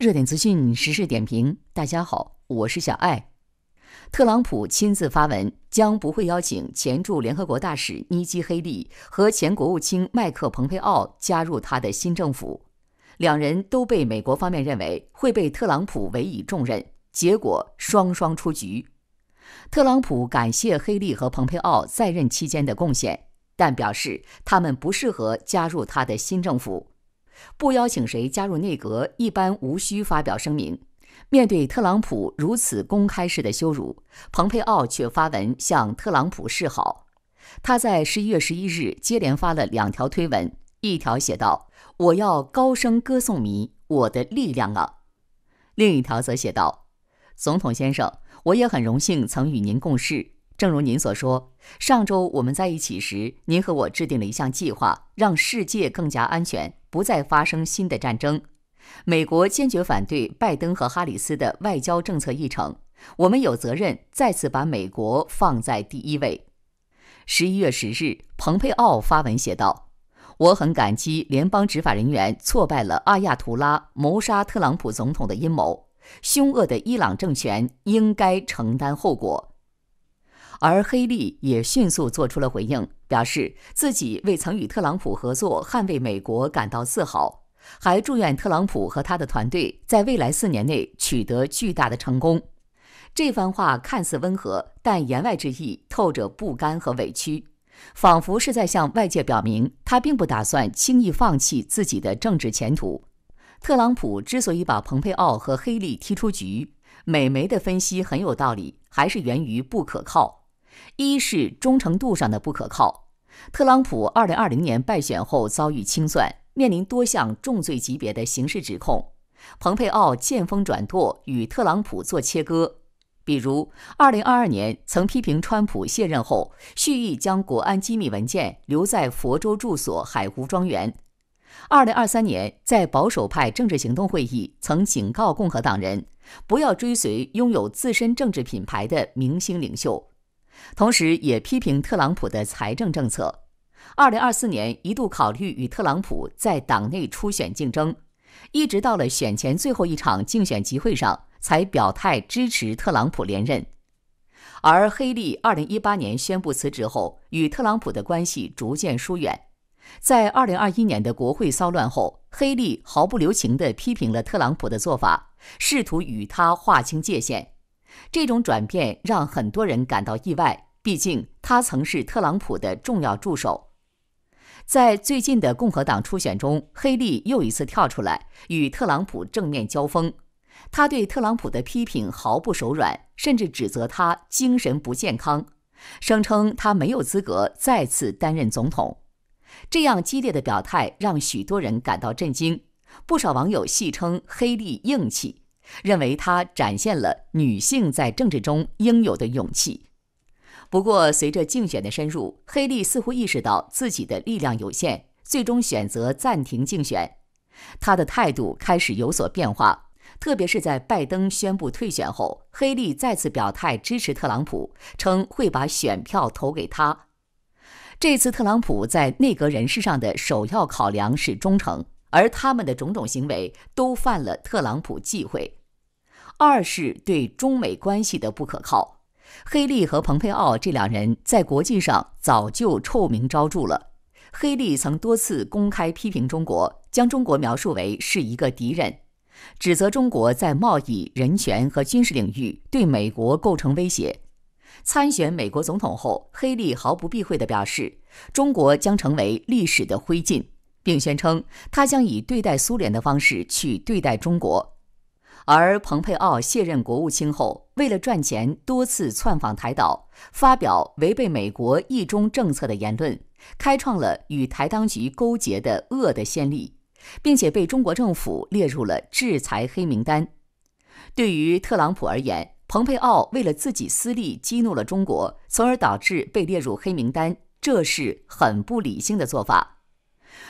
热点资讯、时事点评，大家好，我是小艾。特朗普亲自发文，将不会邀请前驻联合国大使尼基·黑利和前国务卿迈克·蓬佩奥加入他的新政府。两人都被美国方面认为会被特朗普委以重任，结果双双出局。特朗普感谢黑利和蓬佩奥在任期间的贡献，但表示他们不适合加入他的新政府。不邀请谁加入内阁，一般无需发表声明。面对特朗普如此公开式的羞辱，蓬佩奥却发文向特朗普示好。他在十一月十一日接连发了两条推文，一条写道：“我要高声歌颂你，我的力量啊！”另一条则写道：“总统先生，我也很荣幸曾与您共事。正如您所说，上周我们在一起时，您和我制定了一项计划，让世界更加安全。”不再发生新的战争。美国坚决反对拜登和哈里斯的外交政策议程。我们有责任再次把美国放在第一位。十一月十日，蓬佩奥发文写道：“我很感激联邦执法人员挫败了阿亚图拉谋杀特朗普总统的阴谋。凶恶的伊朗政权应该承担后果。”而黑利也迅速做出了回应，表示自己为曾与特朗普合作捍卫美国感到自豪，还祝愿特朗普和他的团队在未来四年内取得巨大的成功。这番话看似温和，但言外之意透着不甘和委屈，仿佛是在向外界表明他并不打算轻易放弃自己的政治前途。特朗普之所以把蓬佩奥和黑利踢出局，美媒的分析很有道理，还是源于不可靠。一是忠诚度上的不可靠。特朗普二零二零年败选后遭遇清算，面临多项重罪级别的刑事指控。蓬佩奥见风转舵，与特朗普做切割。比如，二零二二年曾批评川普卸任后蓄意将国安机密文件留在佛州住所海湖庄园。二零二三年在保守派政治行动会议曾警告共和党人，不要追随拥有自身政治品牌的明星领袖。同时，也批评特朗普的财政政策。二零二四年一度考虑与特朗普在党内初选竞争，一直到了选前最后一场竞选集会上才表态支持特朗普连任。而黑利二零一八年宣布辞职后，与特朗普的关系逐渐疏远。在二零二一年的国会骚乱后，黑利毫不留情地批评了特朗普的做法，试图与他划清界限。这种转变让很多人感到意外，毕竟他曾是特朗普的重要助手。在最近的共和党初选中，黑利又一次跳出来与特朗普正面交锋。他对特朗普的批评毫不手软，甚至指责他精神不健康，声称他没有资格再次担任总统。这样激烈的表态让许多人感到震惊，不少网友戏称黑利硬气。认为她展现了女性在政治中应有的勇气。不过，随着竞选的深入，黑利似乎意识到自己的力量有限，最终选择暂停竞选。他的态度开始有所变化，特别是在拜登宣布退选后，黑利再次表态支持特朗普，称会把选票投给他。这次，特朗普在内阁人士上的首要考量是忠诚，而他们的种种行为都犯了特朗普忌讳。二是对中美关系的不可靠。黑利和蓬佩奥这两人在国际上早就臭名昭著了。黑利曾多次公开批评中国，将中国描述为是一个敌人，指责中国在贸易、人权和军事领域对美国构成威胁。参选美国总统后，黑利毫不避讳地表示，中国将成为历史的灰烬，并宣称他将以对待苏联的方式去对待中国。而蓬佩奥卸任国务卿后，为了赚钱，多次窜访台岛，发表违背美国一中政策的言论，开创了与台当局勾结的恶的先例，并且被中国政府列入了制裁黑名单。对于特朗普而言，蓬佩奥为了自己私利，激怒了中国，从而导致被列入黑名单，这是很不理性的做法。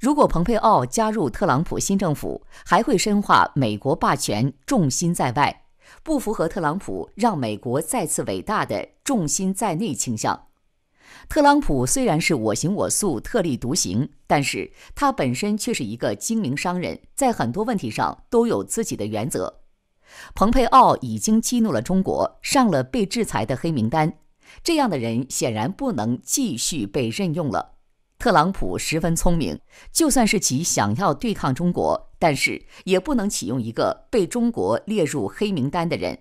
如果蓬佩奥加入特朗普新政府，还会深化美国霸权重心在外，不符合特朗普让美国再次伟大的重心在内倾向。特朗普虽然是我行我素、特立独行，但是他本身却是一个精明商人，在很多问题上都有自己的原则。蓬佩奥已经激怒了中国，上了被制裁的黑名单，这样的人显然不能继续被任用了。特朗普十分聪明，就算是其想要对抗中国，但是也不能启用一个被中国列入黑名单的人。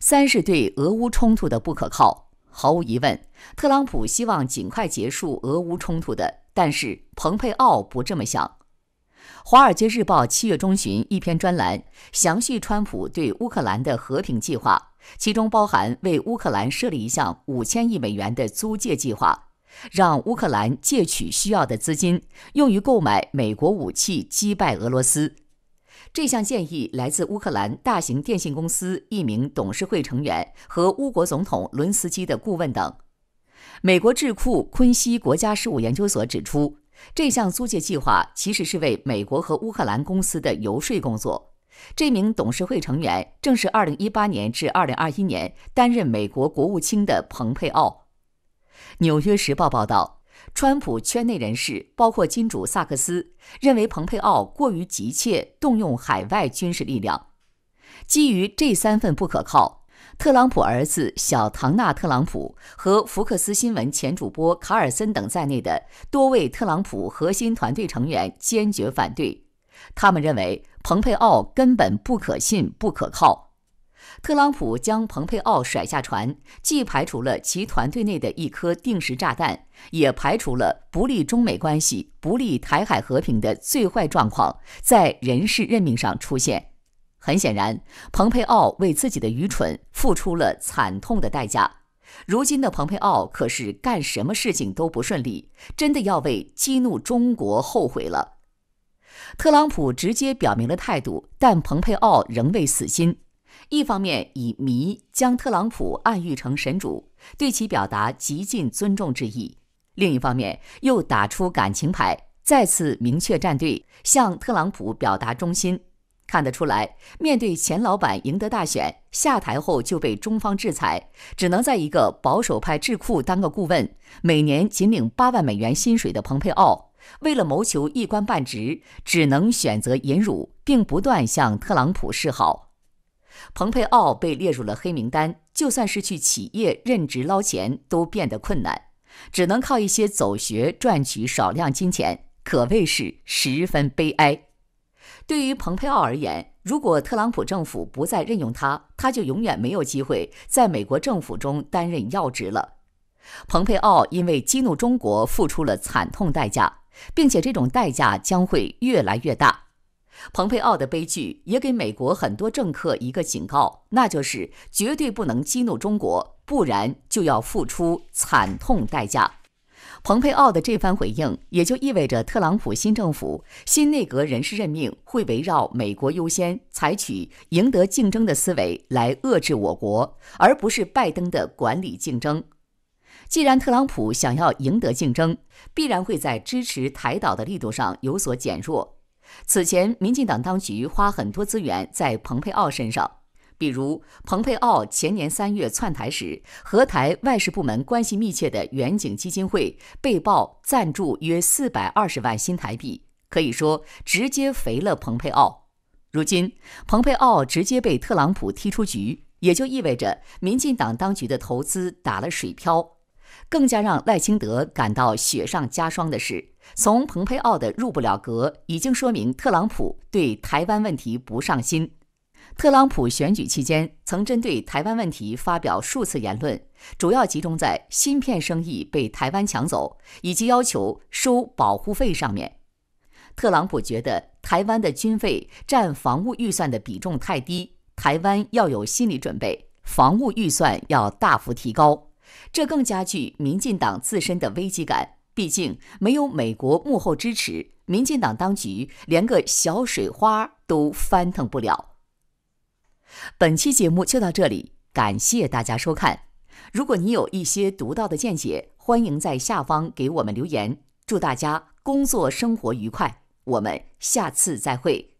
三是对俄乌冲突的不可靠。毫无疑问，特朗普希望尽快结束俄乌冲突的，但是蓬佩奥不这么想。《华尔街日报》七月中旬一篇专栏详细川普对乌克兰的和平计划，其中包含为乌克兰设立一项五千亿美元的租借计划。让乌克兰借取需要的资金，用于购买美国武器击败俄罗斯。这项建议来自乌克兰大型电信公司一名董事会成员和乌国总统伦斯基的顾问等。美国智库昆西国家事务研究所指出，这项租借计划其实是为美国和乌克兰公司的游说工作。这名董事会成员正是2018年至2021年担任美国国务卿的蓬佩奥。《纽约时报》报道，川普圈内人士，包括金主萨克斯，认为蓬佩奥过于急切动用海外军事力量。基于这三份不可靠，特朗普儿子小唐纳特朗普和福克斯新闻前主播卡尔森等在内的多位特朗普核心团队成员坚决反对。他们认为蓬佩奥根本不可信、不可靠。特朗普将蓬佩奥甩下船，既排除了其团队内的一颗定时炸弹，也排除了不利中美关系、不利台海和平的最坏状况在人事任命上出现。很显然，蓬佩奥为自己的愚蠢付出了惨痛的代价。如今的蓬佩奥可是干什么事情都不顺利，真的要为激怒中国后悔了。特朗普直接表明了态度，但蓬佩奥仍未死心。一方面以谜将特朗普暗喻成神主，对其表达极尽尊重之意；另一方面又打出感情牌，再次明确站队，向特朗普表达忠心。看得出来，面对前老板赢得大选下台后就被中方制裁，只能在一个保守派智库当个顾问，每年仅领八万美元薪水的蓬佩奥，为了谋求一官半职，只能选择隐辱并不断向特朗普示好。蓬佩奥被列入了黑名单，就算是去企业任职捞钱都变得困难，只能靠一些走穴赚取少量金钱，可谓是十分悲哀。对于蓬佩奥而言，如果特朗普政府不再任用他，他就永远没有机会在美国政府中担任要职了。蓬佩奥因为激怒中国付出了惨痛代价，并且这种代价将会越来越大。蓬佩奥的悲剧也给美国很多政客一个警告，那就是绝对不能激怒中国，不然就要付出惨痛代价。蓬佩奥的这番回应，也就意味着特朗普新政府新内阁人事任命会围绕“美国优先”采取赢得竞争的思维来遏制我国，而不是拜登的管理竞争。既然特朗普想要赢得竞争，必然会在支持台岛的力度上有所减弱。此前，民进党当局花很多资源在蓬佩奥身上，比如，蓬佩奥前年三月窜台时，和台外事部门关系密切的远景基金会被曝赞助约四百二十万新台币，可以说直接肥了蓬佩奥。如今，蓬佩奥直接被特朗普踢出局，也就意味着民进党当局的投资打了水漂。更加让赖清德感到雪上加霜的是，从蓬佩奥的入不了阁，已经说明特朗普对台湾问题不上心。特朗普选举期间曾针对台湾问题发表数次言论，主要集中在芯片生意被台湾抢走，以及要求收保护费上面。特朗普觉得台湾的军费占防务预算的比重太低，台湾要有心理准备，防务预算要大幅提高。这更加剧民进党自身的危机感，毕竟没有美国幕后支持，民进党当局连个小水花都翻腾不了。本期节目就到这里，感谢大家收看。如果你有一些独到的见解，欢迎在下方给我们留言。祝大家工作生活愉快，我们下次再会。